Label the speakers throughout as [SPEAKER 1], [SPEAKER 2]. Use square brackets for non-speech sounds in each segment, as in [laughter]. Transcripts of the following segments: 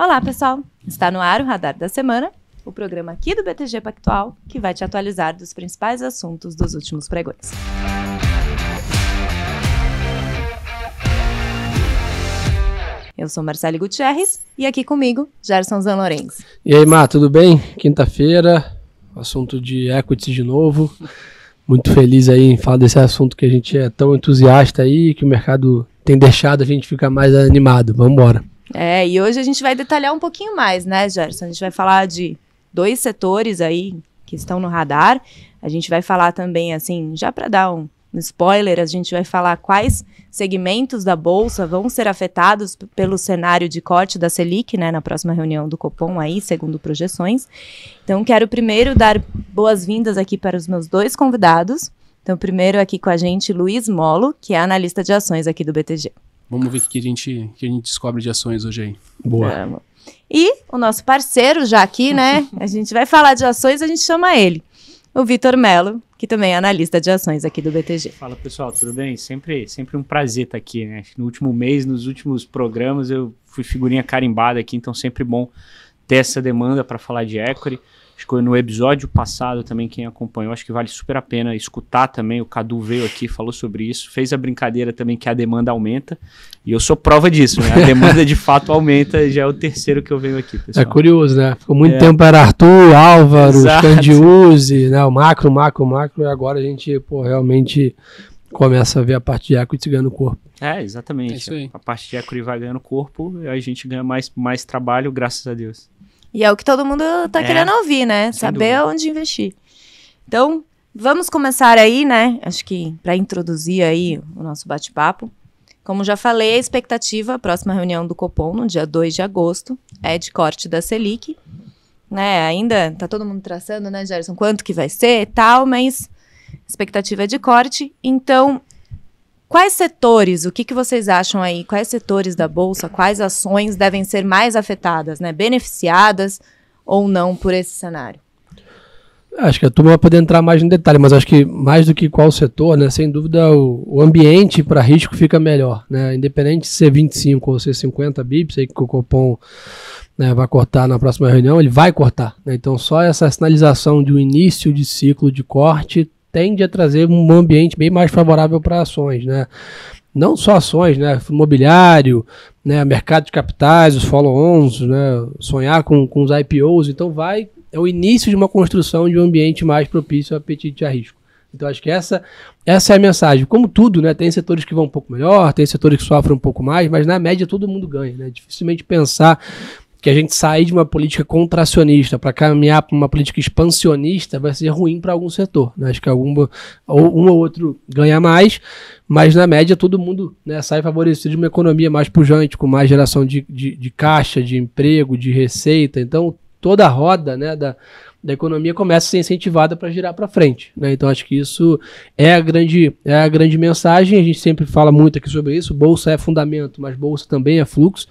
[SPEAKER 1] Olá, pessoal! Está no ar o Radar da Semana, o programa aqui do BTG Pactual que vai te atualizar dos principais assuntos dos últimos pregões. Eu sou Marcelo Gutierrez e aqui comigo, Gerson Zanlorenz.
[SPEAKER 2] E aí, Má, tudo bem? Quinta-feira, assunto de equities de novo. Muito feliz aí em falar desse assunto que a gente é tão entusiasta aí, que o mercado tem deixado a gente ficar mais animado. Vamos embora.
[SPEAKER 1] É, e hoje a gente vai detalhar um pouquinho mais, né, Gerson? A gente vai falar de dois setores aí que estão no radar. A gente vai falar também, assim, já para dar um, spoiler, a gente vai falar quais segmentos da bolsa vão ser afetados pelo cenário de corte da Selic, né, na próxima reunião do Copom aí, segundo projeções. Então, quero primeiro dar boas-vindas aqui para os meus dois convidados. Então, primeiro aqui com a gente Luiz Molo, que é analista de ações aqui do BTG.
[SPEAKER 3] Vamos ver o que a gente, que a gente descobre de ações hoje aí. Boa.
[SPEAKER 4] Vamos.
[SPEAKER 1] E o nosso parceiro já aqui, né? A gente vai falar de ações, a gente chama ele. O Vitor Melo, que também é analista de ações aqui do BTG.
[SPEAKER 4] Fala pessoal, tudo bem? Sempre, sempre um prazer estar aqui, né? No último mês, nos últimos programas, eu fui figurinha carimbada aqui, então sempre bom ter essa demanda para falar de equity. Acho que no episódio passado também, quem acompanhou, acho que vale super a pena escutar também. O Cadu veio aqui, falou sobre isso, fez a brincadeira também que a demanda aumenta. E eu sou prova disso, né? A demanda de fato aumenta, já é o terceiro que eu venho aqui, pessoal. É curioso,
[SPEAKER 2] né? Ficou muito é. tempo para Arthur, Álvaro, Candiuse, né? O macro, macro, macro. E agora a gente, pô, realmente começa a ver a parte de equity ganhando corpo.
[SPEAKER 4] É, exatamente. É a parte de equity vai ganhando corpo, a gente ganha mais, mais trabalho, graças a Deus.
[SPEAKER 1] E é o que todo mundo tá é, querendo ouvir, né? Saber dúvida. onde investir. Então, vamos começar aí, né? Acho que para introduzir aí o nosso bate-papo. Como já falei, a expectativa, a próxima reunião do Copom, no dia 2 de agosto, é de corte da Selic. Né, ainda tá todo mundo traçando, né, Gerson, quanto que vai ser e tal, mas expectativa é de corte. Então, Quais setores, o que, que vocês acham aí? Quais setores da Bolsa, quais ações devem ser mais afetadas, né? Beneficiadas ou não por esse cenário?
[SPEAKER 2] Acho que a turma vai poder entrar mais no detalhe, mas acho que mais do que qual setor, né? Sem dúvida o, o ambiente para risco fica melhor, né? Independente de ser 25 ou ser 50 bips, aí que o Copom né, vai cortar na próxima reunião, ele vai cortar. Né? Então só essa sinalização de um início de ciclo de corte tende a trazer um ambiente bem mais favorável para ações, né? Não só ações, né? Imobiliário, né? mercado de capitais, os follow-ons, né? sonhar com, com os IPOs. Então, vai é o início de uma construção de um ambiente mais propício ao apetite a risco. Então, acho que essa, essa é a mensagem. Como tudo, né? Tem setores que vão um pouco melhor, tem setores que sofrem um pouco mais, mas na média todo mundo ganha, né? Dificilmente pensar que a gente sair de uma política contracionista para caminhar para uma política expansionista vai ser ruim para algum setor. Né? Acho que algum ou um ou outro ganha mais, mas na média todo mundo né, sai favorecido de uma economia mais pujante, com mais geração de, de, de caixa, de emprego, de receita. Então toda a roda né, da, da economia começa a ser incentivada para girar para frente. Né? Então acho que isso é a, grande, é a grande mensagem. A gente sempre fala muito aqui sobre isso. Bolsa é fundamento, mas bolsa também é fluxo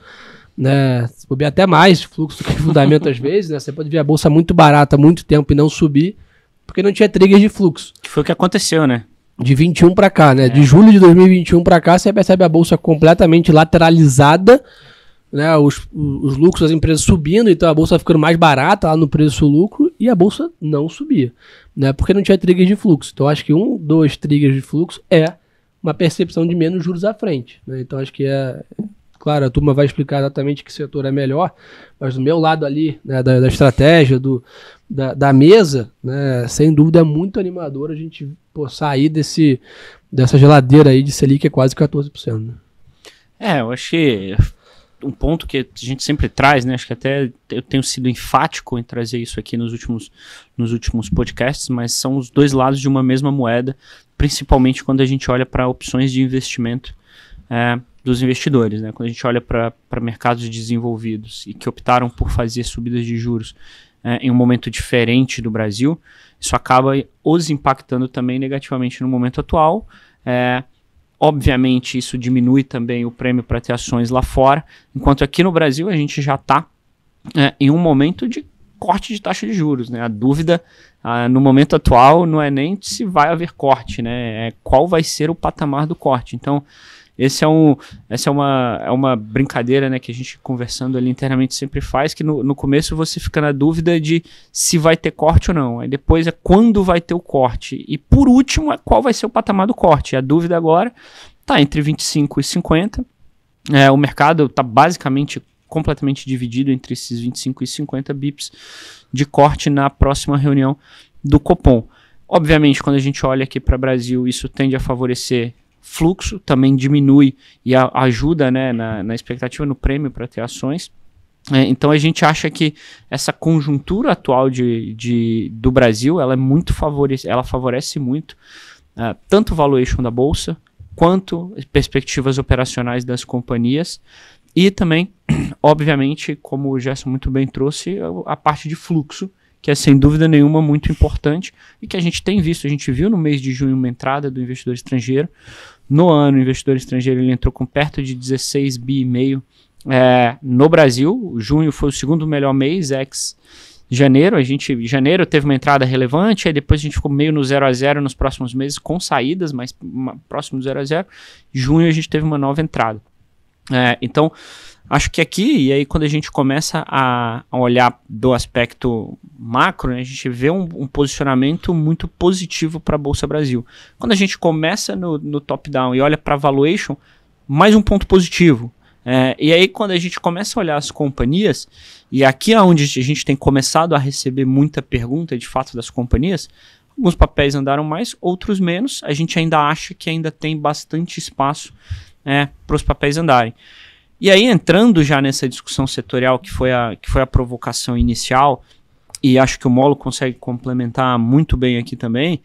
[SPEAKER 2] né? subir até mais fluxo que fundamento às vezes, né? Você pode ver a bolsa muito barata há muito tempo e não subir, porque não tinha trigger de fluxo. Que foi o que aconteceu, né? De 21 para cá, né? É. De julho de 2021 para cá, você percebe a bolsa completamente lateralizada, né? Os, os lucros das empresas subindo, então a bolsa tá ficando mais barata lá no preço-lucro e a bolsa não subia, né? Porque não tinha trigger de fluxo. Então acho que um, dois triggers de fluxo é uma percepção de menos juros à frente, né? Então acho que é Claro, a turma vai explicar exatamente que setor é melhor, mas do meu lado ali, né, da, da, estratégia, do, da, da, mesa, né, sem dúvida é muito animador a gente pô, sair desse, dessa geladeira aí de Selic que é quase 14%. Né?
[SPEAKER 4] É, eu achei um ponto que a gente sempre traz, né? Acho que até eu tenho sido enfático em trazer isso aqui nos últimos, nos últimos podcasts, mas são os dois lados de uma mesma moeda, principalmente quando a gente olha para opções de investimento. É, dos investidores, né? Quando a gente olha para mercados desenvolvidos e que optaram por fazer subidas de juros é, em um momento diferente do Brasil, isso acaba os impactando também negativamente no momento atual. É, obviamente, isso diminui também o prêmio para ter ações lá fora, enquanto aqui no Brasil a gente já está é, em um momento de corte de taxa de juros. Né? A dúvida ah, no momento atual não é nem se vai haver corte, né? é qual vai ser o patamar do corte. Então, esse é um, essa é uma, é uma brincadeira né, que a gente conversando ali internamente sempre faz, que no, no começo você fica na dúvida de se vai ter corte ou não. Aí depois é quando vai ter o corte. E por último é qual vai ser o patamar do corte. A dúvida agora está entre 25 e 50. É, o mercado está basicamente completamente dividido entre esses 25 e 50 bips de corte na próxima reunião do Copom. Obviamente, quando a gente olha aqui para o Brasil, isso tende a favorecer fluxo também diminui e a, ajuda né, na, na expectativa, no prêmio para ter ações. É, então a gente acha que essa conjuntura atual de, de, do Brasil ela é muito favorece, ela favorece muito uh, tanto o valuation da Bolsa quanto perspectivas operacionais das companhias e também, [clears throat] obviamente, como o Gerson muito bem trouxe, a parte de fluxo que é sem dúvida nenhuma muito importante e que a gente tem visto. A gente viu no mês de junho uma entrada do investidor estrangeiro. No ano, o investidor estrangeiro ele entrou com perto de 16 bi e meio é, no Brasil. Junho foi o segundo melhor mês, ex janeiro. A gente, janeiro teve uma entrada relevante, aí depois a gente ficou meio no 0 a 0 nos próximos meses, com saídas, mas uma, próximo do 0 a 0 Junho a gente teve uma nova entrada. É, então, Acho que aqui, e aí quando a gente começa a, a olhar do aspecto macro, né, a gente vê um, um posicionamento muito positivo para a Bolsa Brasil. Quando a gente começa no, no top-down e olha para valuation, mais um ponto positivo. É, e aí quando a gente começa a olhar as companhias, e aqui é onde a gente tem começado a receber muita pergunta de fato das companhias, alguns papéis andaram mais, outros menos, a gente ainda acha que ainda tem bastante espaço é, para os papéis andarem. E aí, entrando já nessa discussão setorial, que foi a, que foi a provocação inicial, e acho que o Molo consegue complementar muito bem aqui também,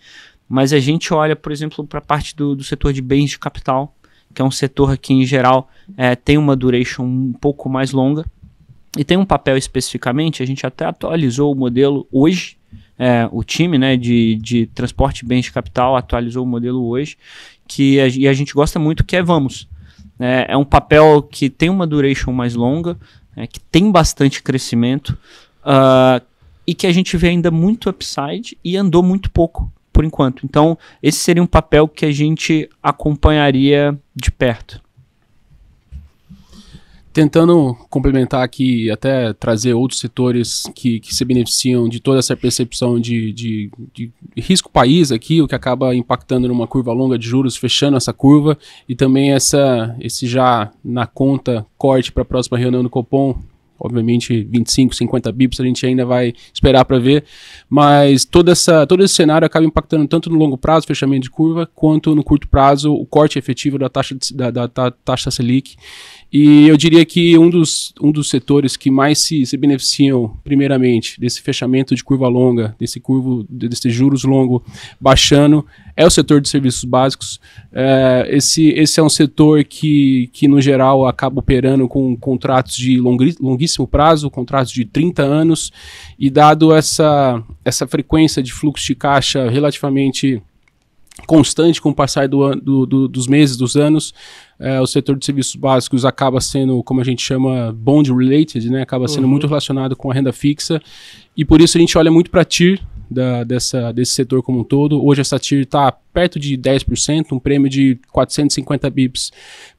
[SPEAKER 4] mas a gente olha, por exemplo, para a parte do, do setor de bens de capital, que é um setor que, em geral, é, tem uma duration um pouco mais longa, e tem um papel especificamente, a gente até atualizou o modelo hoje, é, o time né, de, de transporte de bens de capital atualizou o modelo hoje, que a, e a gente gosta muito, que é Vamos. É, é um papel que tem uma duration mais longa, é, que tem bastante crescimento uh, e que a gente vê ainda muito upside e andou muito pouco por enquanto. Então, esse seria um papel que a gente acompanharia de perto. Tentando complementar aqui,
[SPEAKER 3] até trazer outros setores que, que se beneficiam de toda essa percepção de, de, de risco país aqui, o que acaba impactando numa curva longa de juros, fechando essa curva, e também essa, esse já na conta corte para a próxima reunião do Copom, Obviamente, 25, 50 bips a gente ainda vai esperar para ver, mas toda essa, todo esse cenário acaba impactando tanto no longo prazo, fechamento de curva, quanto no curto prazo, o corte efetivo da taxa, de, da, da, da, taxa Selic. E eu diria que um dos, um dos setores que mais se, se beneficiam, primeiramente, desse fechamento de curva longa, desse curvo, desse juros longo baixando, é o setor de serviços básicos. É, esse, esse é um setor que, que, no geral, acaba operando com contratos de longuíssimo prazo, contratos de 30 anos, e dado essa, essa frequência de fluxo de caixa relativamente constante com o passar do, do, do, dos meses, dos anos, é, o setor de serviços básicos acaba sendo, como a gente chama, bond related, né? acaba sendo uhum. muito relacionado com a renda fixa, e por isso a gente olha muito para TIR, da, dessa, desse setor como um todo. Hoje a Satir está perto de 10%, um prêmio de 450 bips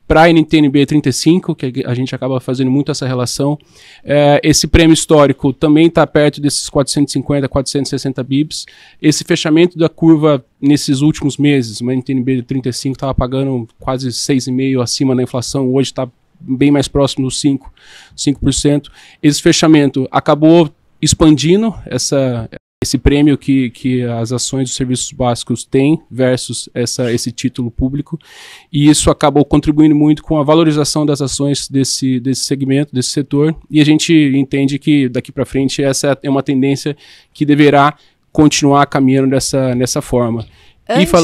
[SPEAKER 3] para a NTNB 35, que a gente acaba fazendo muito essa relação. É, esse prêmio histórico também está perto desses 450, 460 bips. Esse fechamento da curva nesses últimos meses, uma NTNB 35 estava pagando quase 6,5% acima da inflação, hoje está bem mais próximo dos 5%, 5%. Esse fechamento acabou expandindo essa, esse prêmio que, que as ações dos serviços básicos têm versus essa, esse título público, e isso acabou contribuindo muito com a valorização das ações desse, desse segmento, desse setor, e a gente entende que daqui para frente essa é uma tendência que deverá continuar caminhando dessa, nessa forma. Antes, fal...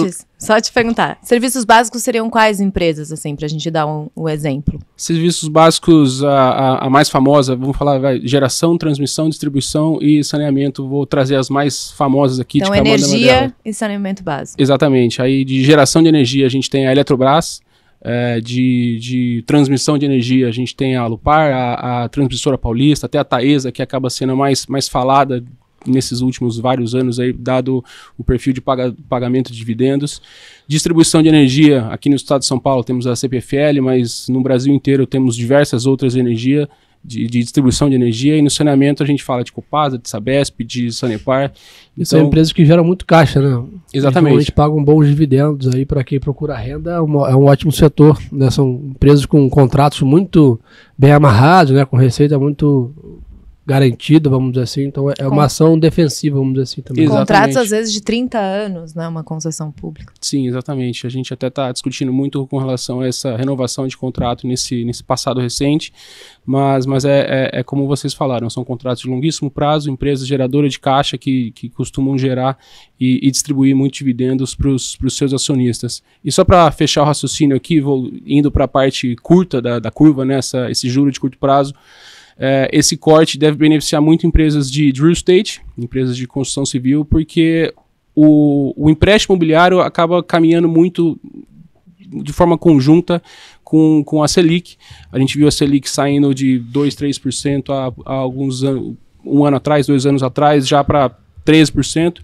[SPEAKER 1] só te perguntar, serviços básicos seriam quais empresas, assim, pra gente dar um, um exemplo?
[SPEAKER 3] Serviços básicos, a, a, a mais famosa, vamos falar, vai, geração, transmissão, distribuição e saneamento. Vou trazer as mais famosas aqui. Então, de energia
[SPEAKER 1] e saneamento básico.
[SPEAKER 3] Exatamente. Aí, de geração de energia, a gente tem a Eletrobras. É, de, de, transmissão de energia, a gente tem a Lupar, a, a Transmissora Paulista, até a Taesa, que acaba sendo mais, mais falada nesses últimos vários anos, aí, dado o perfil de paga, pagamento de dividendos. Distribuição de energia, aqui no estado de São Paulo temos a CPFL, mas no Brasil inteiro temos diversas outras energias. De, de, distribuição de energia e no saneamento a gente fala de Copasa, de Sabesp, de Sanepar. Então, São empresas
[SPEAKER 2] que geram muito caixa, né? Exatamente. pagam bons dividendos aí para quem procura renda, é um, é um ótimo setor, né? São empresas com contratos muito bem amarrados, né? Com receita muito garantida, vamos dizer assim. Então, é, é uma ação defensiva, vamos dizer assim também. Contratos, às vezes,
[SPEAKER 1] de 30 anos, né? Uma concessão pública.
[SPEAKER 3] Sim, exatamente. A gente até está discutindo muito com relação a essa renovação de contrato nesse, nesse passado recente, mas, mas é, é, é como vocês falaram, são contratos de longuíssimo prazo, empresas geradoras de caixa que, que costumam gerar e, e distribuir muitos dividendos para os seus acionistas. E só para fechar o raciocínio aqui, vou indo para a parte curta da, da curva, né? Essa, esse juro de curto prazo. É, esse corte deve beneficiar muito empresas de real estate, empresas de construção civil, porque o, o empréstimo imobiliário acaba caminhando muito de forma conjunta com, com a Selic. A gente viu a Selic saindo de 2%, 3% há, há alguns anos, um ano atrás, dois anos atrás, já para 13%.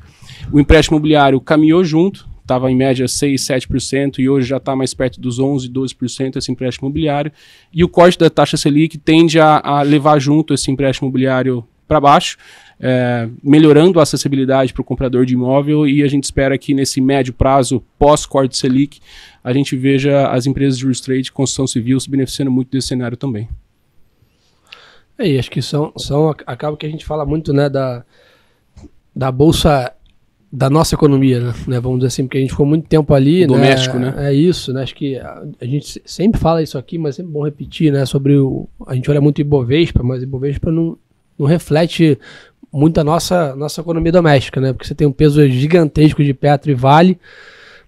[SPEAKER 3] O empréstimo imobiliário caminhou junto, estava em média 6, 7% e hoje já está mais perto dos 11, 12% esse empréstimo imobiliário. E o corte da taxa Selic tende a, a levar junto esse empréstimo imobiliário para baixo, é, melhorando a acessibilidade para o comprador de imóvel e a gente espera que nesse médio prazo, pós-corte Selic, a gente veja as empresas de real estate e construção civil se beneficiando muito desse cenário também.
[SPEAKER 2] É, e acho que são, são acaba que a gente fala muito né, da, da bolsa da nossa economia, né? né? Vamos dizer assim, porque a gente ficou muito tempo ali. doméstico, né? né? É isso, né? Acho que a, a, gente sempre fala isso aqui, mas é bom repetir, né? Sobre o. A gente olha muito Ibovespa, mas Ibovespa não, não reflete muito a nossa, nossa economia doméstica, né? Porque você tem um peso gigantesco de Petro e Vale,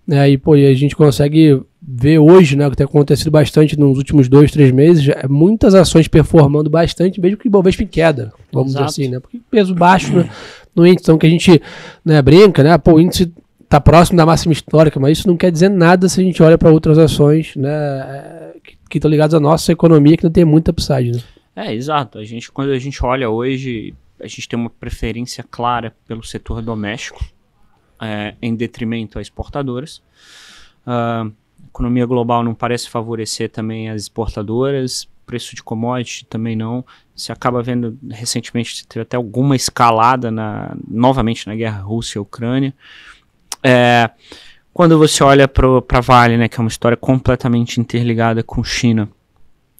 [SPEAKER 2] né? E, pô, e a gente consegue vê hoje, né, o que tem acontecido bastante nos últimos dois, três meses, é muitas ações performando bastante, mesmo que o Ibovespa em queda, vamos Exato. dizer assim, né? Porque peso baixo né, no índice, então que a gente né, brinca, né? Pô, o índice está próximo da máxima histórica, mas isso não quer dizer nada se a gente olha para outras ações, né, que estão ligadas à nossa economia, que não tem muita upside, né?
[SPEAKER 4] É, exato. A gente, quando a gente olha hoje, a gente tem uma preferência clara pelo setor doméstico, é, em detrimento a exportadoras. Uh, economia global não parece favorecer também as exportadoras, preço de commodity também não. Se acaba vendo recentemente teve até alguma escalada na, novamente na guerra Rússia-Ucrânia. É, quando você olha para Vale, né, que é uma história completamente interligada com China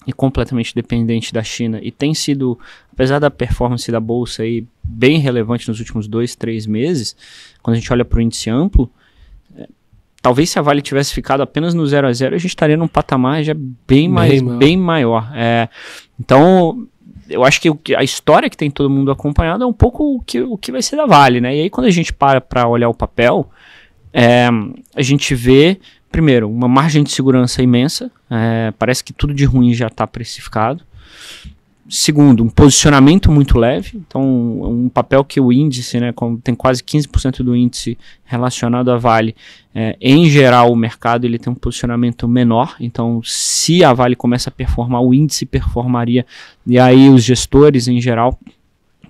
[SPEAKER 4] e completamente dependente da China e tem sido, apesar da performance da bolsa aí bem relevante nos últimos dois, três meses, quando a gente olha para o índice amplo, Talvez se a Vale tivesse ficado apenas no 0 a 0 a gente estaria num patamar já bem mais bem maior. Bem maior. É, então, eu acho que a história que tem todo mundo acompanhado é um pouco o que, o que vai ser da Vale, né? E aí quando a gente para para olhar o papel, é, a gente vê, primeiro, uma margem de segurança imensa, é, parece que tudo de ruim já está precificado. Segundo, um posicionamento muito leve, então um papel que o índice, né, tem quase 15% do índice relacionado à Vale, é, em geral o mercado ele tem um posicionamento menor, então se a Vale começa a performar, o índice performaria, e aí os gestores em geral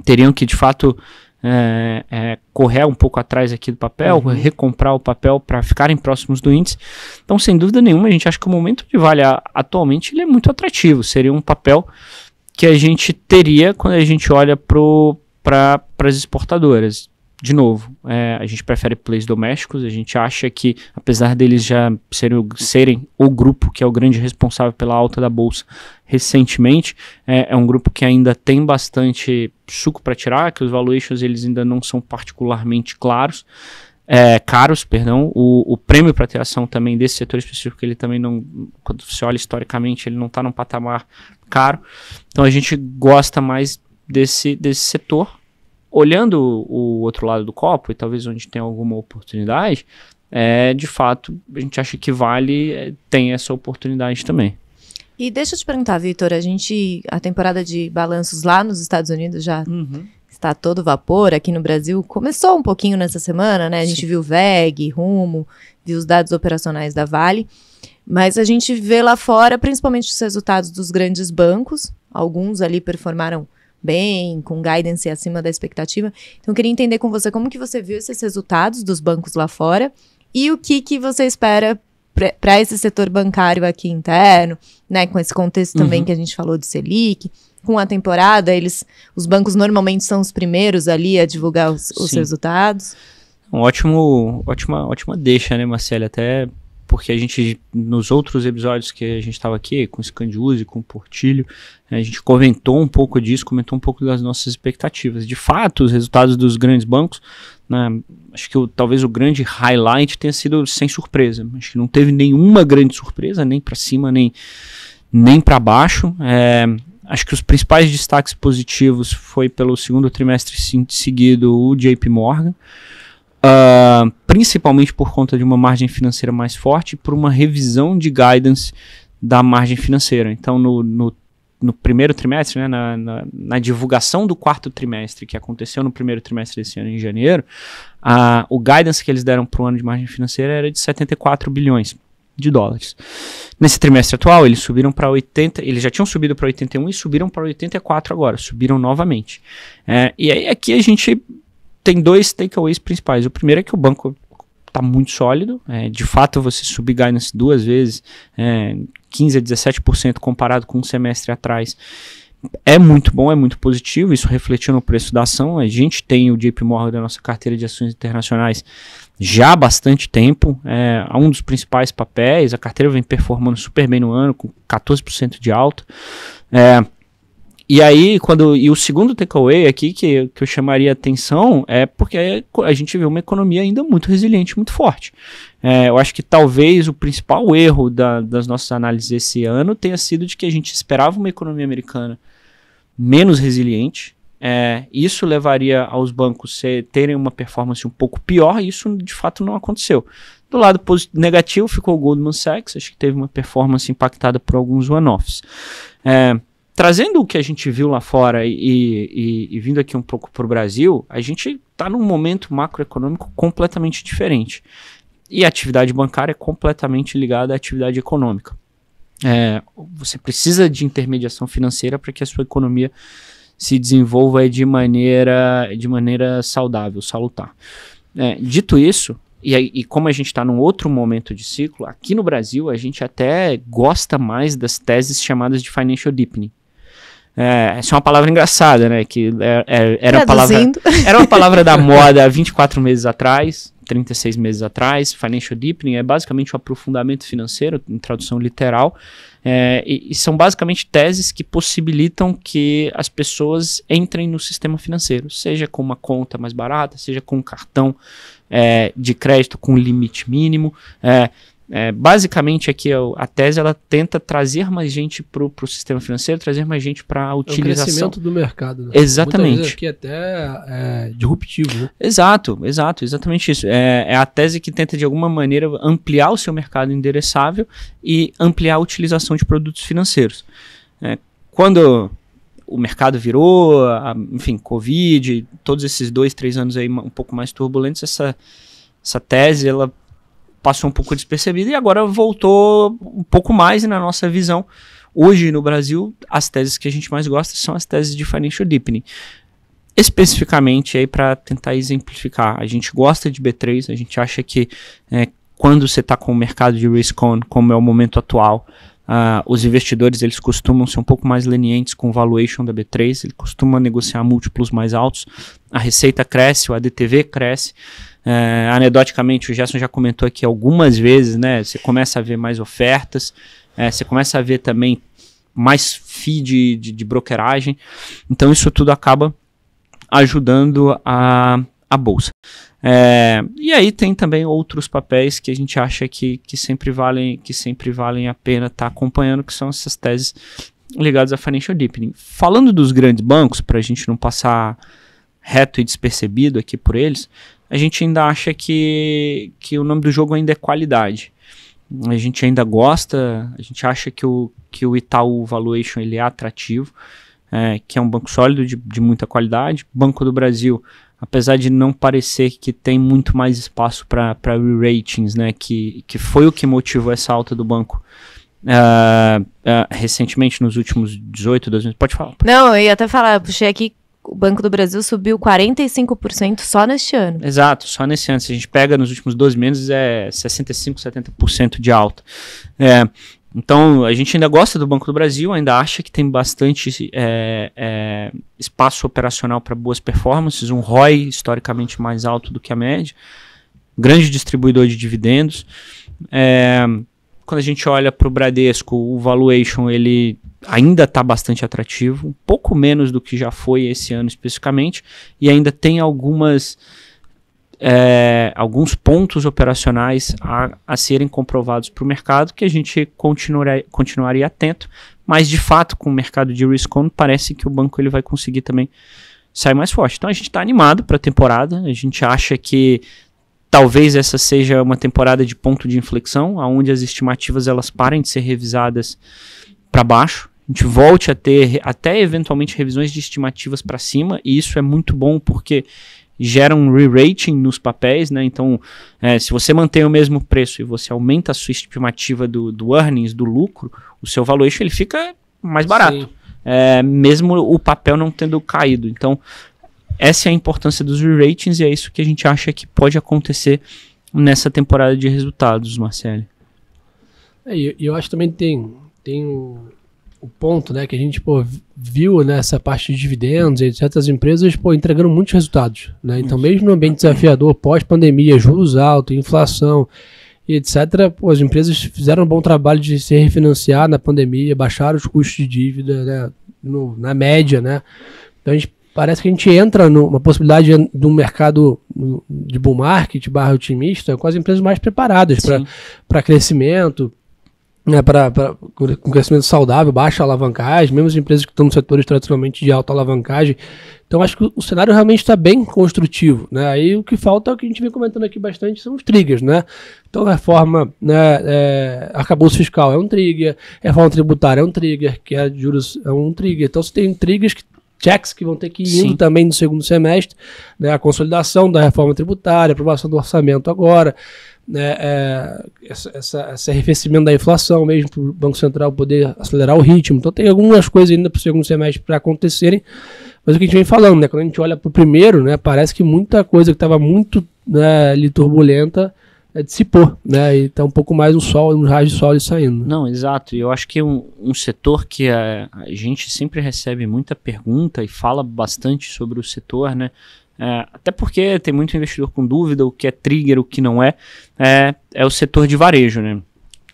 [SPEAKER 4] teriam que de fato é, é, correr um pouco atrás aqui do papel, uhum. recomprar o papel para ficarem próximos do índice. Então, sem dúvida nenhuma, a gente acha que o momento de Vale a, atualmente ele é muito atrativo, seria um papel que a gente teria quando a gente olha para as exportadoras. De novo, é, a gente prefere plays domésticos, a gente acha que, apesar deles já serem, serem o grupo que é o grande responsável pela alta da bolsa recentemente, é, é um grupo que ainda tem bastante suco para tirar, que os valuations eles ainda não são particularmente claros. É, caros, perdão, o, o prêmio para ter ação também desse setor específico, ele também não, quando você olha historicamente, ele não está num patamar caro. Então a gente gosta mais desse, desse setor. Olhando o outro lado do copo, e talvez onde tem alguma oportunidade, é, de fato, a gente acha que vale, é, tem essa oportunidade também.
[SPEAKER 1] E deixa eu te perguntar, Vitor, a gente, a temporada de balanços lá nos Estados Unidos já uhum. está todo vapor, aqui no Brasil começou um pouquinho nessa semana, né? A gente Sim. viu VEG, Rumo, viu os dados operacionais da Vale. Mas a gente vê lá fora, principalmente os resultados dos grandes bancos, alguns ali performaram bem, com guidance acima da expectativa. Então, eu queria entender com você como que você viu esses resultados dos bancos lá fora e o que, que você espera para esse setor bancário aqui interno, né, com esse contexto uhum. também que a gente falou de Selic, com a temporada, eles, os bancos normalmente são os primeiros ali a divulgar os, os resultados.
[SPEAKER 4] Um ótimo, ótima, ótima deixa, né, Marcelo? Até porque a gente, nos outros episódios que a gente estava aqui, com Scandiuzzi, com Portilho, né, a gente comentou um pouco disso, comentou um pouco das nossas expectativas. De fato, os resultados dos grandes bancos, né, acho que o, talvez o grande highlight tenha sido sem surpresa. Acho que não teve nenhuma grande surpresa, nem para cima, nem, nem para baixo. É, acho que os principais destaques positivos foi pelo segundo trimestre seguido o JP Morgan. Uh, principalmente por conta de uma margem financeira mais forte, por uma revisão de guidance da margem financeira. Então, no, no, no primeiro trimestre, né, na, na, na, divulgação do quarto trimestre, que aconteceu no primeiro trimestre desse ano, em janeiro, uh, o guidance que eles deram para o ano de margem financeira era de 74 bilhões de dólares. Nesse trimestre atual, eles subiram para 80, eles já tinham subido para 81 e subiram para 84 agora, subiram novamente. É, e aí aqui a gente tem dois takeaways principais. O primeiro é que o banco está muito sólido. É, de fato, você subir guidance duas vezes, é, 15 a 17% comparado com um semestre atrás, é muito bom, é muito positivo. Isso refletiu no preço da ação. A gente tem o JP Morgan da nossa carteira de ações internacionais já há bastante tempo. É, é um dos principais papéis. A carteira vem performando super bem no ano, com 14% de alta. É, e aí, quando. E o segundo takeaway aqui que, que eu chamaria atenção é porque é, a gente vê uma economia ainda muito resiliente, muito forte. É, eu acho que talvez o principal erro da, das nossas análises esse ano tenha sido de que a gente esperava uma economia americana menos resiliente. É, isso levaria aos bancos terem uma performance um pouco pior, e isso de fato não aconteceu. Do lado negativo ficou o Goldman Sachs, acho que teve uma performance impactada por alguns one-offs. É, trazendo o que a gente viu lá fora e, e, e vindo aqui um pouco para o Brasil, a gente está num momento macroeconômico completamente diferente. E a atividade bancária é completamente ligada à atividade econômica. É, você precisa de intermediação financeira para que a sua economia se desenvolva de maneira, de maneira saudável, salutar. É, dito isso, e, e, como a gente está num outro momento de ciclo, aqui no Brasil a gente até gosta mais das teses chamadas de financial deepening, é, essa é uma palavra engraçada, né? Que é, é, era, uma palavra, [laughs] era uma palavra da [laughs] moda 24 meses atrás, 36 meses atrás. Financial deepening é basicamente o um aprofundamento financeiro, em tradução literal. É, e, e, são basicamente teses que possibilitam que as pessoas entrem no sistema financeiro, seja com uma conta mais barata, seja com um cartão é, de crédito com limite mínimo. É, é, basicamente aqui a tese ela tenta trazer mais gente para o sistema financeiro, trazer mais gente para a utilização. É o crescimento do mercado. Né? Exatamente. Aqui
[SPEAKER 2] é até é,
[SPEAKER 4] disruptivo. Né? Exato, exato, exatamente isso. É, é, a tese que tenta de alguma maneira ampliar o seu mercado endereçável e ampliar a utilização de produtos financeiros. É, quando o mercado virou, a, enfim, Covid, todos esses dois, três anos aí um pouco mais turbulentos, essa, essa tese ela passou um pouco despercebido e agora voltou um pouco mais na nossa visão. Hoje no Brasil, as teses que a gente mais gosta são as teses de financial deepening. Especificamente aí para tentar exemplificar, a gente gosta de B3, a gente acha que é, quando você está com o mercado de risk on, como é o momento atual, uh, os investidores eles costumam ser um pouco mais lenientes com o valuation da B3, ele costuma negociar múltiplos mais altos, a receita cresce, o ADTV cresce. É, anedoticamente, o Gerson já comentou aqui algumas vezes, né? Você começa a ver mais ofertas, é, você começa a ver também mais fee de, de, de brokeragem. Então, isso tudo acaba ajudando a, a bolsa. É, e aí tem também outros papéis que a gente acha que, que sempre valem que sempre valem a pena estar tá acompanhando, que são essas teses ligadas a financial deepening. Falando dos grandes bancos, para a gente não passar reto e despercebido aqui por eles, a gente ainda acha que, que o nome do jogo ainda é qualidade. A gente ainda gosta, a gente acha que o, que o Itaú Valuation ele é atrativo, é, que é um banco sólido de, de muita qualidade. Banco do Brasil, apesar de não parecer que tem muito mais espaço para re-ratings, né, que, que foi o que motivou essa alta do banco uh, uh, recentemente, nos últimos 18, 12 anos, Pode falar.
[SPEAKER 1] Pode. Não, eu ia até falar, puxei aqui o Banco do Brasil subiu 45% só neste ano.
[SPEAKER 4] Exato, só nesse ano. Se a gente pega nos últimos 12 meses, é 65%, 70% de alta. É, então, a gente ainda gosta do Banco do Brasil, ainda acha que tem bastante é, é, espaço operacional para boas performances, um ROI historicamente mais alto do que a média, grande distribuidor de dividendos. É, quando a gente olha para o Bradesco, o valuation ele ainda está bastante atrativo, um pouco menos do que já foi esse ano especificamente, e ainda tem algumas é, alguns pontos operacionais a, a serem comprovados para o mercado que a gente continuaria, continuaria atento, mas de fato com o mercado de risk on parece que o banco ele vai conseguir também sair mais forte. Então a gente está animado para a temporada, a gente acha que talvez essa seja uma temporada de ponto de inflexão, aonde as estimativas elas parem de ser revisadas para baixo a gente volte a ter até eventualmente revisões de estimativas para cima, e isso é muito bom porque gera um re-rating nos papéis, né? Então, é, se você mantém o mesmo preço e você aumenta a sua estimativa do, do earnings, do lucro, o seu valuation ele fica mais barato. É, mesmo o papel não tendo caído. Então, essa é a importância dos re-ratings e é isso que a gente acha que pode acontecer nessa temporada de resultados, Marcelo.
[SPEAKER 2] É, eu, eu acho também tem, tem o ponto, né, que a gente pô, viu nessa né, parte de dividendos, etc, as empresas pô, entregando muitos resultados, né? Então, mesmo no ambiente desafiador, pós-pandemia, juros altos, inflação, e etc, pô, as empresas fizeram um bom trabalho de se refinanciar na pandemia, baixaram os custos de dívida, né, no, na média, né? Então, a gente parece que a gente entra numa possibilidade de um mercado de bull market, barra otimista, com as empresas mais preparadas para crescimento, né, para um crescimento saudável, baixa alavancagem, mesmo as empresas que estão nos setores tradicionalmente de alta alavancagem. Então, acho que o cenário realmente está bem construtivo. Né? Aí o que falta, é o que a gente vem comentando aqui bastante, são os triggers. Né? Então, reforma, né, é, arcabouço fiscal é um trigger, reforma tributária é um trigger, que é juros é um trigger. Então, você tem triggers que checks que vão ter que ir indo também no segundo semestre, né, a consolidação da reforma tributária, aprovação do orçamento agora, né, é, essa, essa, esse arrefecimento da inflação mesmo para o Banco Central poder acelerar o ritmo. Então tem algumas coisas ainda para o segundo semestre para acontecerem, mas o que a gente vem falando, né, quando a gente olha para o primeiro, né, parece que muita coisa que estava muito né, ali turbulenta é, dissipou, né? E está um pouco mais um sol, um raio de sol saindo.
[SPEAKER 4] Não, exato. E eu acho que é um, um setor que a, é, a, gente sempre recebe muita pergunta e fala bastante sobre o setor, né? É, até porque tem muito investidor com dúvida o que é trigger, o que não é. É, é o setor de varejo, né?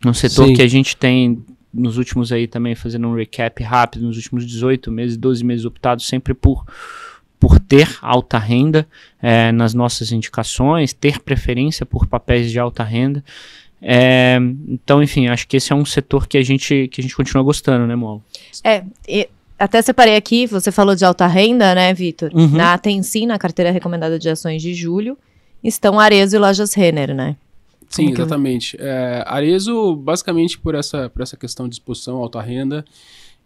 [SPEAKER 4] Um setor Sim. que a gente tem nos últimos aí também, fazendo um recap rápido, nos últimos 18 meses, 12 meses optado sempre por por ter alta renda é, nas nossas indicações, ter preferência por papéis de alta renda. É, então, enfim, acho que esse é um setor que a gente, que a gente continua gostando, né, Molo?
[SPEAKER 1] É, até separei aqui, você falou de alta renda, né, Vitor? Uhum. Na Tensim, na carteira recomendada de ações de julho, estão Arezo e Lojas Renner, né? Sim, Como
[SPEAKER 3] exatamente. Areso É, Arezo, basicamente, por essa, por essa questão de exposição, alta renda,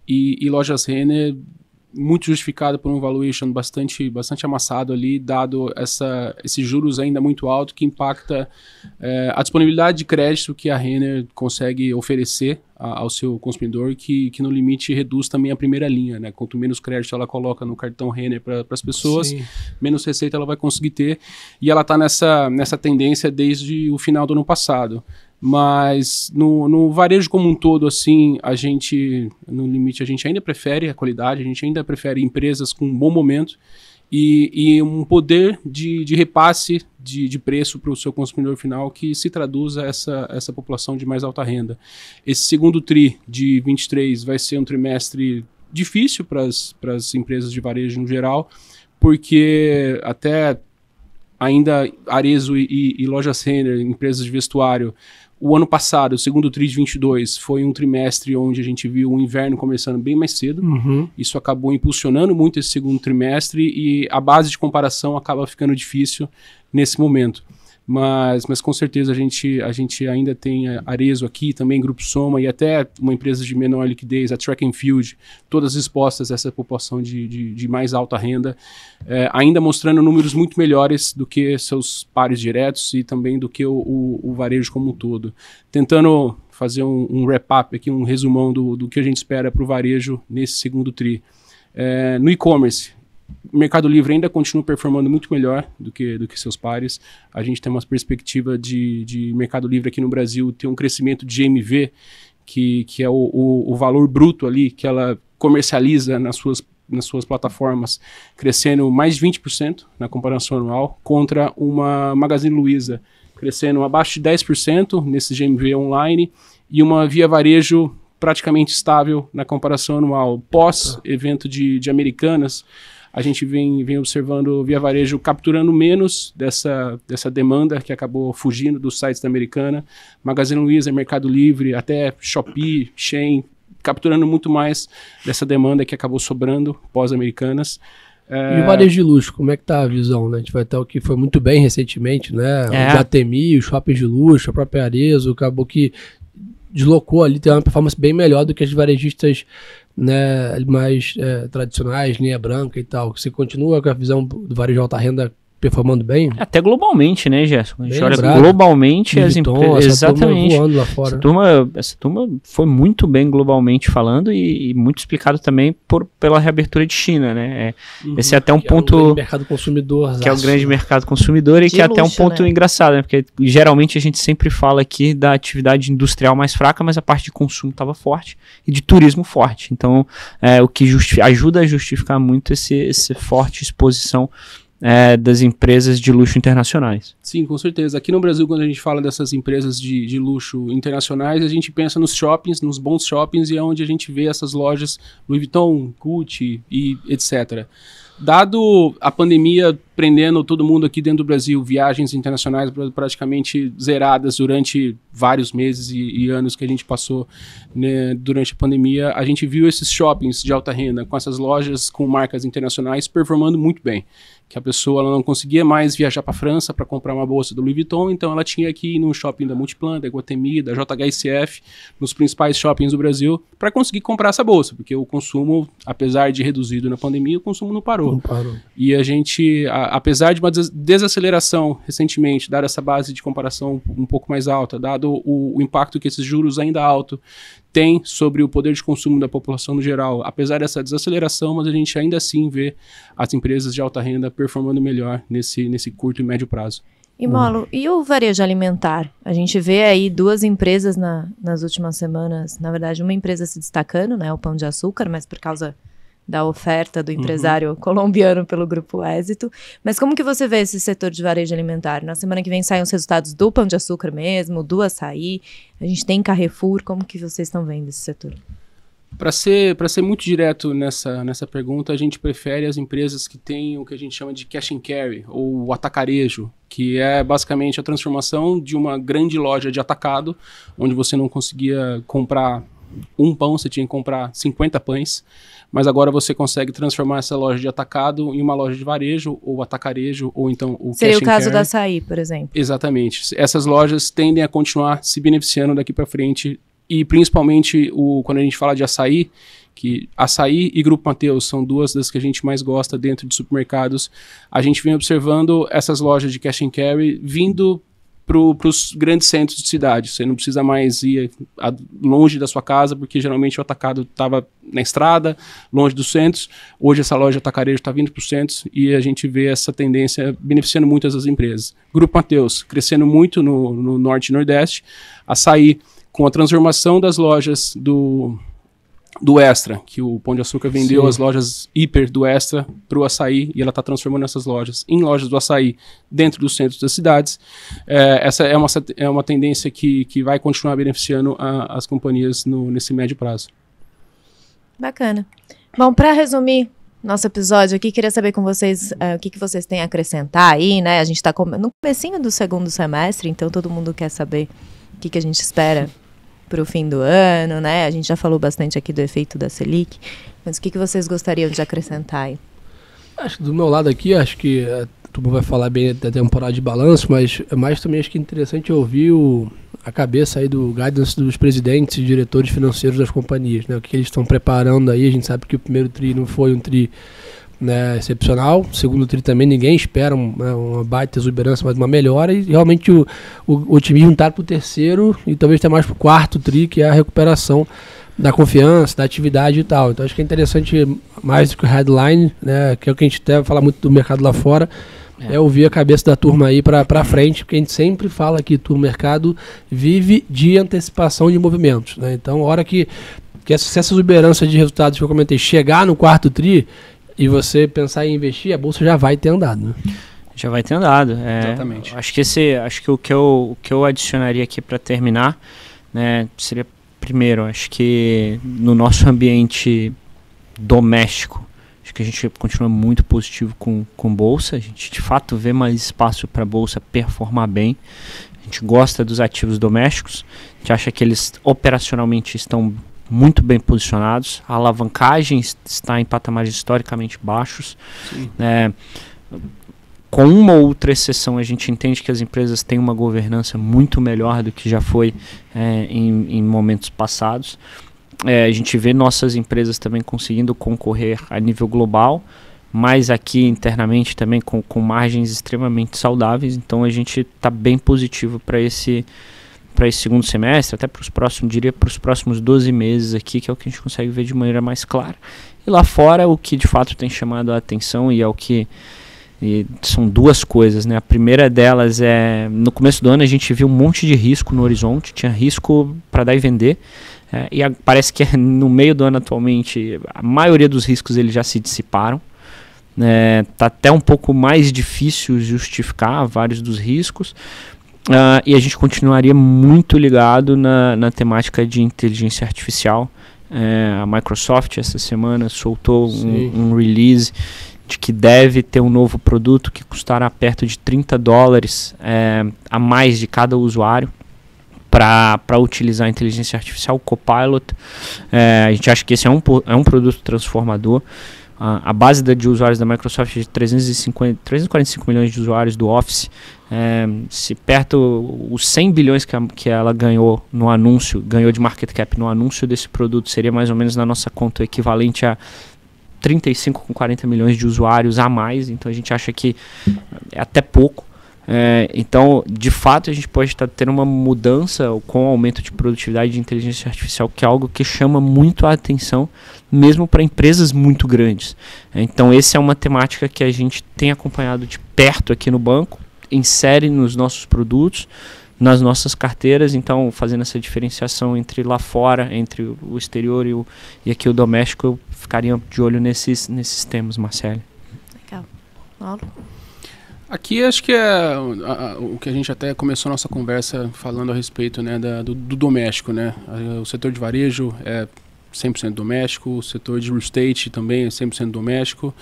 [SPEAKER 3] e, e Lojas Renner, muito justificado por um valuation bastante, bastante amassado ali, dado essa, esses juros ainda muito alto que impacta é, a disponibilidade de crédito que a Renner consegue oferecer ao seu consumidor que, que no limite reduz também a primeira linha, né? Quanto menos crédito ela coloca no cartão Renner para as pessoas, Sim. menos receita ela vai conseguir ter. E ela está nessa, nessa tendência desde o final do ano passado. Mas no, no varejo como um todo, assim, a gente, no limite, a gente ainda prefere a qualidade, a gente ainda prefere empresas com um bom momento e, e um poder de, de repasse de, de preço para o seu consumidor final que se traduza a essa, essa população de mais alta renda. Esse segundo TRI de 23 vai ser um trimestre difícil para as empresas de varejo no geral, porque até ainda Arezo e, e, e Lojas Renner, empresas de vestuário, o ano passado, o segundo TRI de 22, foi um trimestre onde a gente viu o inverno começando bem mais cedo. Uhum. Isso acabou impulsionando muito esse segundo trimestre e a base de comparação acaba ficando difícil nesse momento mas, mas com certeza a gente, a gente ainda tem Areso é, Arezo aqui, também Grupo Soma e até uma empresa de menor liquidez, a Track and Field, todas expostas a essa população de, de, de mais alta renda, é, ainda mostrando números muito melhores do que seus pares diretos e também do que o, o, o varejo como um todo. Tentando fazer um, um wrap-up aqui, um resumão do, do que a gente espera para o varejo nesse segundo TRI. É, no e-commerce, o Mercado Livre ainda continua performando muito melhor do que, do que seus pares. A gente tem uma perspectiva de, de Mercado Livre aqui no Brasil ter um crescimento de GMV que, que é o, o, o valor bruto ali que ela comercializa nas suas nas suas plataformas, crescendo mais de 20% na comparação anual, contra uma Magazine Luiza crescendo abaixo de 10% nesse GMV online e uma Via Varejo praticamente estável na comparação anual. Pós-evento de, de Americanas, a gente vem, vem observando Via Varejo capturando menos dessa, dessa demanda que acabou fugindo dos sites da Americana. Magazine Luiza, Mercado Livre, até Shopee, Shein, capturando muito mais dessa demanda que acabou sobrando pós-americanas. É... E o é, varejo
[SPEAKER 2] de luxo, como é que tá a visão? Né? A gente vai ter o que foi muito bem recentemente, né? É. O Jatemi, os shoppings de luxo, a própria Arezzo, acabou que deslocou ali, tem uma performance bem melhor do que as varejistas né, mais é, tradicionais, linha branca e tal. Você continua com a visão do varejo de alta renda performando bem. Até globalmente, né, Gerson? A gente olha globalmente as empresas. Exatamente. Turma lá fora. Essa,
[SPEAKER 4] turma, essa turma foi muito bem globalmente falando e, e muito explicado também por, pela reabertura de China, né? É, uhum, esse é até um ponto. É o mercado consumidor. Que é o grande mercado consumidor e que, que é até um ponto né? engraçado, né? Porque geralmente a gente sempre fala aqui da atividade industrial mais fraca, mas a parte de consumo estava forte e de turismo forte. Então, é, o que ajuda a justificar muito esse, esse forte exposição é, das empresas de luxo internacionais.
[SPEAKER 3] Sim, com certeza. Aqui no Brasil, quando a gente fala dessas empresas de, de luxo internacionais, a gente pensa nos shoppings, nos bons shoppings, e é onde a gente vê essas lojas Louis Vuitton, Gucci e etc. Dado a pandemia prendendo todo mundo aqui dentro do Brasil, viagens internacionais praticamente zeradas durante vários meses e, e anos que a gente passou né, durante a pandemia, a gente viu esses shoppings de alta renda com essas lojas com marcas internacionais performando muito bem que a pessoa ela não conseguia mais viajar para a França para comprar uma bolsa do Louis Vuitton, então ela tinha que ir num shopping da Multiplan, da Guatemi, da JHSF, nos principais shoppings do Brasil, para conseguir comprar essa bolsa, porque o consumo, apesar de reduzido na pandemia, o consumo não parou. Não parou. E a gente, a, apesar de uma desaceleração recentemente, dada essa base de comparação um pouco mais alta, dado o, o impacto que esses juros ainda alto tem sobre o poder de consumo da população no geral. Apesar dessa desaceleração, mas a gente ainda assim vê as empresas de alta renda performando melhor nesse, nesse curto e médio prazo. E Molo,
[SPEAKER 1] e o varejo alimentar? A gente vê aí duas empresas na, nas últimas semanas, na verdade, uma empresa se destacando, né, o Pão de Açúcar, mas por causa da oferta do uhum. empresário uhum. colombiano pelo grupo Êxito. Mas como que você vê esse setor de varejo alimentar? Na semana que vem saem os resultados do pão de açúcar mesmo, do açaí, a gente tem Carrefour, como que vocês estão vendo esse setor?
[SPEAKER 3] Para ser, ser muito direto nessa, nessa pergunta, a gente prefere as empresas que têm o que a gente chama de cash and carry, ou atacarejo, que é basicamente a transformação de uma grande loja de atacado, onde você não conseguia comprar um pão, você tinha que comprar 50 pães, mas agora você consegue transformar essa loja de atacado em uma loja de varejo, ou atacarejo, ou então o Seria o caso da açaí, por exemplo. Exatamente. Essas lojas tendem a continuar se beneficiando daqui para frente, e principalmente o, quando a gente fala de açaí, que Açaí e Grupo Mateus são duas das que a gente mais gosta dentro de supermercados. A gente vem observando essas lojas de cash and carry vindo para os grandes centros de cidade. Você não precisa mais ir a, longe da sua casa, porque geralmente o atacado estava na estrada, longe dos centros. Hoje essa loja atacarejo está vindo para os centros e a gente vê essa tendência beneficiando muito as empresas. Grupo Mateus crescendo muito no, no Norte e Nordeste. Açaí, com a transformação das lojas do do Extra, que o Pão de Açúcar vendeu Sim. as lojas hiper do Extra para o açaí e ela está transformando essas lojas em lojas do açaí dentro dos centros das cidades. É, essa é uma, é uma tendência que, que vai continuar beneficiando a, as companhias no, nesse médio prazo.
[SPEAKER 1] Bacana. Bom, para resumir nosso episódio aqui, queria saber com vocês uh, o que, que vocês têm a acrescentar aí, né? A gente está no comecinho do segundo semestre, então todo mundo quer saber o que, que a gente espera para o fim do ano, né? A gente já falou bastante aqui do efeito da Selic, mas o que, que vocês gostariam de acrescentar aí?
[SPEAKER 2] Acho que do meu lado aqui, acho que a eh, turma vai falar bem da temporada de balanço, mas eh, mais também acho que é interessante ouvir o, a cabeça aí do guidance dos presidentes e diretores financeiros das companhias, né? O que, que eles estão preparando aí, a gente sabe que o primeiro tri não foi um tri né, excepcional. Segundo tri também ninguém espera um, né, uma baita exuberância, mas uma melhora. E realmente o, o, o otimismo está para o terceiro e talvez até mais para o quarto tri, que é a recuperação da confiança, da atividade e tal. Então acho que é interessante, mais do que o headline, né, que é o que a gente até fala muito do mercado lá fora, é, é ouvir a cabeça da turma aí para frente, porque a gente sempre fala que o mercado vive de antecipação de movimentos. Né? Então, hora que, que essa, essa exuberância de resultados que eu comentei chegar no quarto tri, e você pensar em investir, a bolsa já vai ter andado. Né?
[SPEAKER 4] Já vai ter andado. É, Exatamente. Acho que esse, acho que o que eu, o que eu adicionaria aqui para terminar, né, seria primeiro, acho que no nosso ambiente doméstico, acho que a gente continua muito positivo com, com bolsa. A gente de fato vê mais espaço para bolsa performar bem. A gente gosta dos ativos domésticos, a gente acha que eles operacionalmente estão muito bem posicionados, a alavancagem está em patamares historicamente baixos. Né? Com uma ou outra exceção, a gente entende que as empresas têm uma governança muito melhor do que já foi é, em, em momentos passados. É, a gente vê nossas empresas também conseguindo concorrer a nível global, mas aqui internamente também com, com margens extremamente saudáveis, então a gente está bem positivo para esse para esse segundo semestre, até para os próximos, diria para os próximos 12 meses aqui, que é o que a gente consegue ver de maneira mais clara. E lá fora, o que de fato tem chamado a atenção e é o que e são duas coisas, né? A primeira delas é no começo do ano a gente viu um monte de risco no horizonte, tinha risco para dar e vender. É, e a, parece que é, no meio do ano atualmente a maioria dos riscos eles já se dissiparam. É, tá até um pouco mais difícil justificar vários dos riscos, Uh, e a gente continuaria muito ligado na, na temática de inteligência artificial. É, a Microsoft essa semana soltou um, um, release de que deve ter um novo produto que custará perto de 30 dólares é, a mais de cada usuário para utilizar a inteligência artificial, o Copilot. É, a gente acha que esse é um, é um produto transformador a, a base da, de usuários da Microsoft de 350, 345 milhões de usuários do Office, é, se perto os 100 bilhões que, a, que ela ganhou no anúncio, ganhou de market cap no anúncio desse produto, seria mais ou menos na nossa conta equivalente a 35 com 40 milhões de usuários a mais, então a gente acha que é até pouco. É, então, de fato, a gente pode estar tendo uma mudança com o aumento de produtividade de inteligência artificial, que é algo que chama muito a atenção, mesmo para empresas muito grandes. É, então, essa é uma temática que a gente tem acompanhado de perto aqui no banco, insere nos nossos produtos, nas nossas carteiras, então fazendo essa diferenciação entre lá fora, entre o exterior e, o, e aqui o doméstico, eu ficaria de olho nesses, nesses temas, Marcelo.
[SPEAKER 1] Legal.
[SPEAKER 3] Aqui acho que é a, a, o que a gente até começou a nossa conversa falando a respeito né, da, do, do, doméstico. Né? O setor de varejo é 100% doméstico, o setor de real estate também é 100% doméstico.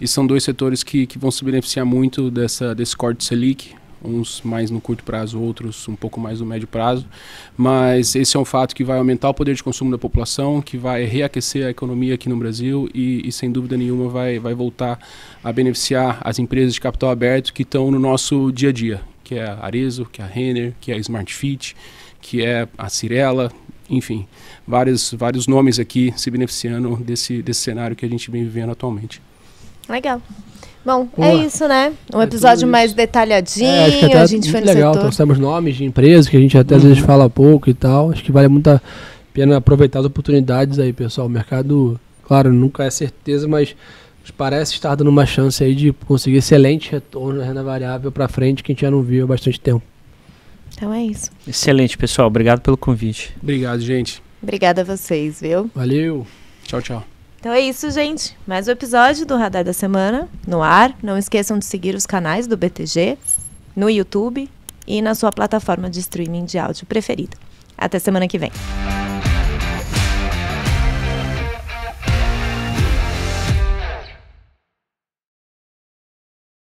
[SPEAKER 3] E são dois setores que, que vão se beneficiar muito dessa, desse corte Selic, uns mais no curto prazo, outros um pouco mais no médio prazo. Mas esse é um fato que vai aumentar o poder de consumo da população, que vai reaquecer a economia aqui no Brasil e, e sem dúvida nenhuma, vai, vai voltar a beneficiar as empresas de capital aberto que estão no nosso dia a dia, que é a Arezo, que é a Renner, que é a Smartfit, que é a Cirela, enfim, vários, vários nomes aqui se beneficiando desse, desse cenário que a gente vem vivendo atualmente.
[SPEAKER 1] Legal. Bom, é isso, né? Um é episódio é mais detalhadinho, é, acho que
[SPEAKER 3] até a gente foi legal, trouxemos então,
[SPEAKER 2] nomes de empresas que a gente até uhum. às vezes uhum. fala pouco e tal. Acho que vale muito a pena aproveitar as oportunidades aí, pessoal. O mercado, claro, nunca é certeza, mas parece estar dando uma chance aí de conseguir excelente retorno na renda variável para frente que a gente já não viu há bastante tempo.
[SPEAKER 1] Então é isso.
[SPEAKER 4] Excelente, pessoal. Obrigado pelo convite. Obrigado, gente.
[SPEAKER 1] Obrigada a vocês, viu?
[SPEAKER 4] Valeu. Tchau, tchau.
[SPEAKER 1] Então é isso, gente. Mais um episódio do Radar da Semana no ar. Não esqueçam de seguir os canais do BTG no YouTube e na sua plataforma de streaming de áudio preferida. Até semana que vem.